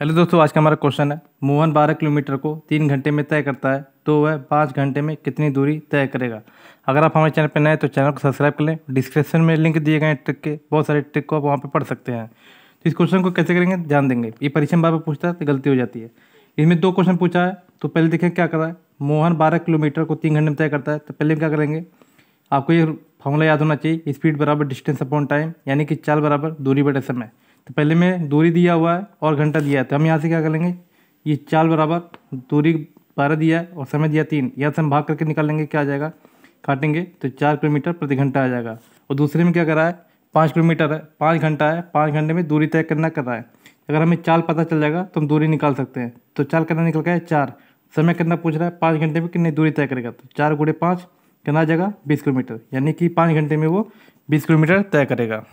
hello दोस्तों आज का हमारा क्वेश्चन है मोहन बारह किलोमीटर को तीन घंटे में तय करता है तो वह पाँच घंटे में कितनी दूरी तय करेगा अगर आप हमारे चैनल पर नए तो चैनल को सब्सक्राइब कर लें डिस्क्रिप्शन में लिंक दिए गए ट्रिक के बहुत सारे ट्रिक को आप वहाँ पर पढ़ सकते हैं तो इस क्वेश्चन को कैसे करेंगे ध्यान देंगे ये परीक्षा में बार बार पूछता है तो गलती हो जाती है इसमें दो क्वेश्चन पूछा है तो पहले देखें क्या करा है मोहन बारह किलोमीटर को तीन घंटे में तय करता है तो पहले क्या करेंगे आपको ये फॉर्मूला याद होना चाहिए स्पीड बराबर डिस्टेंस अपॉन टाइम यानी कि चाल बराबर दूरी बटे समय तो पहले में दूरी दिया हुआ है और घंटा दिया है तो हम यहाँ से क्या कर लेंगे ये चाल बराबर दूरी बारह दिया है और समय दिया तीन यहाँ से हम भाग करके निकाल लेंगे क्या आ जाएगा काटेंगे तो चार किलोमीटर प्रति घंटा आ जाएगा और दूसरे में क्या करा है पाँच किलोमीटर है पाँच घंटा है पाँच घंटे में दूरी तय करना कर रहा है अगर हमें चाल पता चल जाएगा तो हम दूरी निकाल सकते हैं तो चाल कितना निकल गया चार समय कितना पूछ रहा है पाँच घंटे में कितनी दूरी तय करेगा तो चार गुड़े पाँच कितना आ जाएगा बीस किलोमीटर यानी कि पाँच घंटे में वो बीस किलोमीटर तय करेगा